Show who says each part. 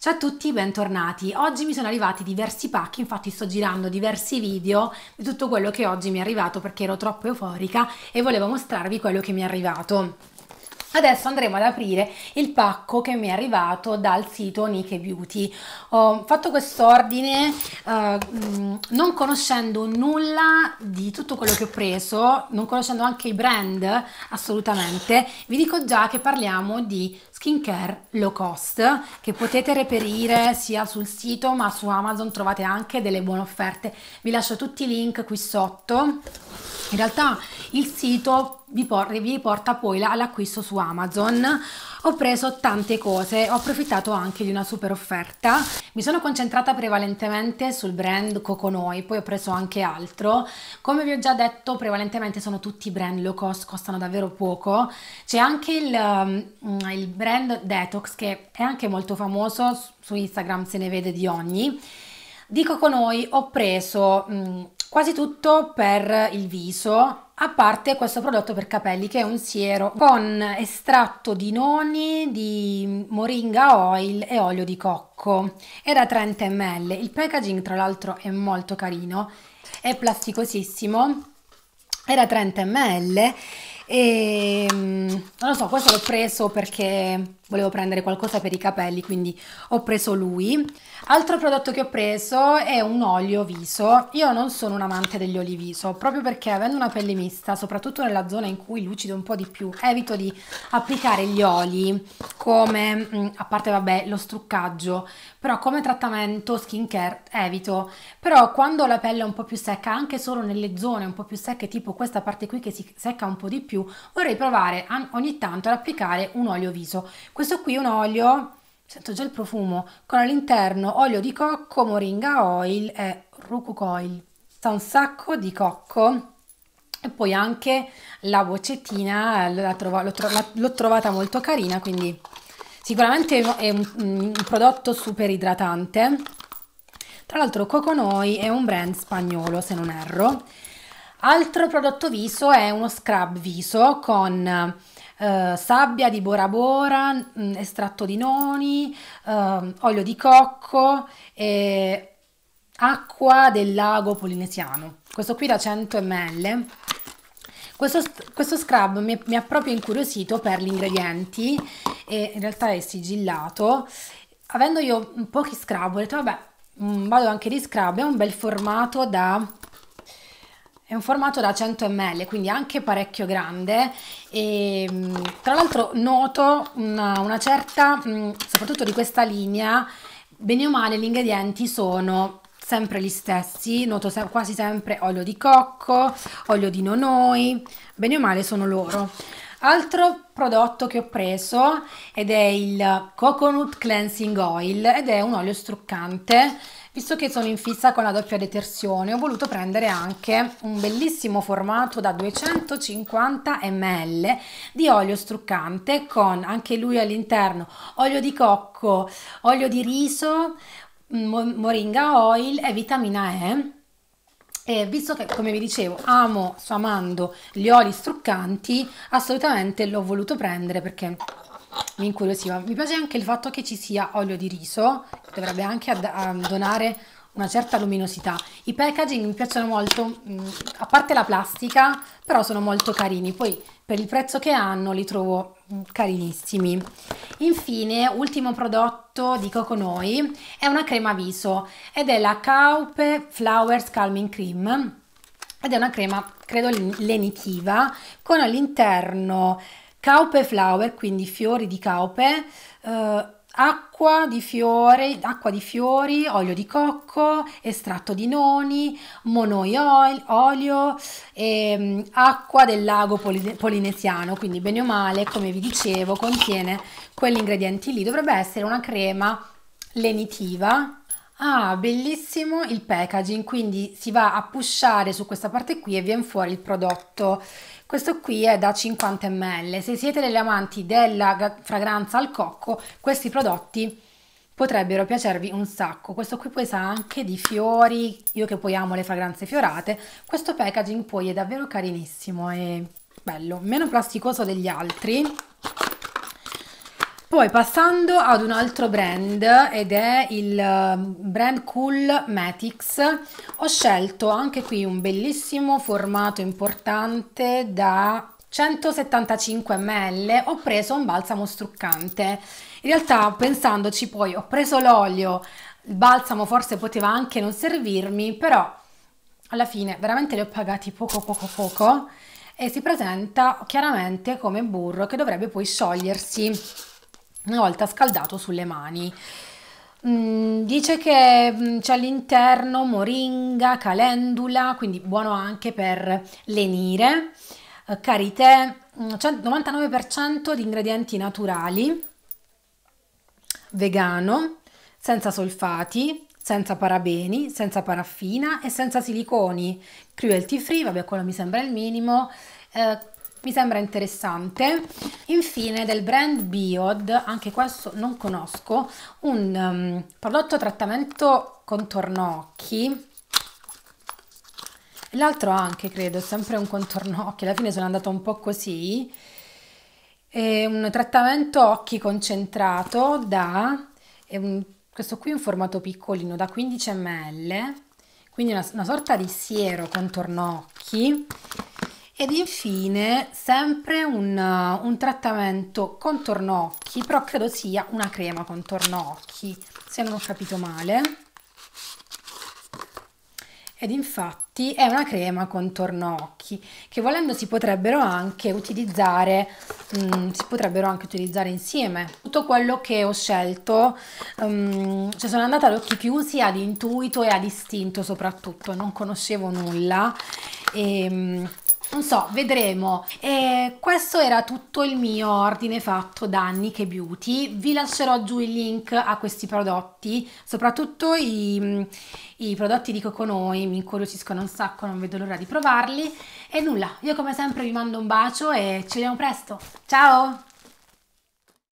Speaker 1: Ciao a tutti, bentornati. Oggi mi sono arrivati diversi pacchi, infatti sto girando diversi video di tutto quello che oggi mi è arrivato perché ero troppo euforica e volevo mostrarvi quello che mi è arrivato. Adesso andremo ad aprire il pacco che mi è arrivato dal sito Nike Beauty. Ho fatto quest'ordine eh, mm, non conoscendo nulla di tutto quello che ho preso, non conoscendo anche i brand assolutamente. Vi dico già che parliamo di skincare low cost che potete reperire sia sul sito ma su Amazon trovate anche delle buone offerte. Vi lascio tutti i link qui sotto. In realtà il sito vi, por- vi porta poi all'acquisto su Amazon. Ho preso tante cose, ho approfittato anche di una super offerta. Mi sono concentrata prevalentemente sul brand Coconoi, poi ho preso anche altro. Come vi ho già detto, prevalentemente sono tutti brand low cost, costano davvero poco. C'è anche il, um, mm, il brand Detox che è anche molto famoso su Instagram, se ne vede di ogni. Di Coconoi ho preso mh, mm, Quasi tutto per il viso, a parte questo prodotto per capelli che è un siero con estratto di noni, di moringa oil e olio di cocco. È da 30 ml. Il packaging tra l'altro è molto carino, è plasticosissimo, è da 30 ml e mm, non lo so, questo l'ho preso perché volevo prendere qualcosa per i capelli, quindi ho preso lui. Altro prodotto che ho preso è un olio viso. Io non sono un amante degli oli viso, proprio perché avendo una pelle mista, soprattutto nella zona in cui lucido un po' di più, evito di applicare gli oli come, mm, a parte vabbè, lo struccaggio, però come trattamento skincare evito. Però quando la pelle è un po' più secca, anche solo nelle zone un po' più secche, tipo questa parte qui che si secca un po' di più, vorrei provare ogni tanto ad applicare un olio viso questo qui è un olio, sento già il profumo, con all'interno olio di cocco, moringa oil e rucuc oil. Sta un sacco di cocco e poi anche la boccettina l'ho, trova, trovata molto carina, quindi sicuramente è un, un prodotto super idratante. Tra l'altro Coconoi è un brand spagnolo, se non erro. Altro prodotto viso è uno scrub viso con eh, sabbia di Bora Bora, mh, mm, estratto di noni, eh, olio di cocco e acqua del lago polinesiano. Questo qui da 100 ml. Questo, questo scrub mi, mi ha proprio incuriosito per gli ingredienti e in realtà è sigillato. Avendo io pochi scrub ho detto vabbè mm, vado anche di scrub, è un bel formato da è un formato da 100 ml, quindi anche parecchio grande e tra l'altro noto una, una certa, soprattutto di questa linea, bene o male gli ingredienti sono sempre gli stessi, noto se quasi sempre olio di cocco, olio di nonoi, bene o male sono loro. Altro prodotto che ho preso ed è il Coconut Cleansing Oil ed è un olio struccante Visto che sono in fissa con la doppia detersione, ho voluto prendere anche un bellissimo formato da 250 ml di olio struccante con anche lui all'interno olio di cocco, olio di riso, mm, moringa oil e vitamina E. E visto che, come vi dicevo, amo, sto amando gli oli struccanti, assolutamente l'ho voluto prendere perché mi incuriosiva. Mi piace anche il fatto che ci sia olio di riso, dovrebbe anche donare una certa luminosità. I packaging mi piacciono molto, mm, a parte la plastica, però sono molto carini. Poi per il prezzo che hanno li trovo mm, carinissimi. Infine, ultimo prodotto di Coconoi è una crema viso ed è la Caupe Flowers Calming Cream ed è una crema, credo, lenitiva con all'interno Caupe flower, quindi fiori di caupe, eh, acqua di, fiore, acqua di fiori, olio di cocco, estratto di noni, monoi oil, olio e um, acqua del lago poline polinesiano, quindi bene o male, come vi dicevo, contiene quegli ingredienti lì. Dovrebbe essere una crema lenitiva Ah, bellissimo il packaging, quindi si va a pushare su questa parte qui e viene fuori il prodotto. Questo qui è da 50 ml. Se siete degli amanti della fragranza al cocco, questi prodotti potrebbero piacervi un sacco. Questo qui poi sa anche di fiori, io che poi amo le fragranze fiorate. Questo packaging poi è davvero carinissimo e bello, meno plasticoso degli altri poi passando ad un altro brand ed è il um, brand Cool Matics, ho scelto anche qui un bellissimo formato importante da 175 ml, ho preso un balsamo struccante. In realtà pensandoci poi ho preso l'olio, il balsamo forse poteva anche non servirmi, però alla fine veramente li ho pagati poco poco poco e si presenta chiaramente come burro che dovrebbe poi sciogliersi una volta scaldato sulle mani. Mm, dice che mm, c'è all'interno moringa, calendula, quindi buono anche per lenire, eh, 99% mm, di ingredienti naturali, vegano, senza solfati, senza parabeni, senza paraffina e senza siliconi, cruelty free, vabbè quello mi sembra il minimo, eh, mi sembra interessante. Infine del brand Biod, anche questo non conosco, un um, prodotto trattamento contorno occhi l'altro anche credo, sempre un contorno occhi, alla fine sono andata un po' così, è un trattamento occhi concentrato da, un, questo qui in formato piccolino, da 15 ml, quindi una, una sorta di siero contorno occhi ed infine sempre un, un trattamento contorno occhi, però credo sia una crema contorno occhi, se non ho capito male. Ed infatti è una crema contorno occhi che volendo si potrebbero anche utilizzare, um, si potrebbero anche utilizzare insieme. Tutto quello che ho scelto, um, cioè sono andata ad occhi chiusi, ad intuito e ad istinto soprattutto, non conoscevo nulla e um, non so, vedremo. E questo era tutto il mio ordine fatto da Nick Beauty. Vi lascerò giù il link a questi prodotti, soprattutto i, mm, i prodotti di Coconoi mi incuriosiscono un sacco, non vedo l'ora di provarli. E nulla, io come sempre vi mando un bacio e ci vediamo presto. Ciao!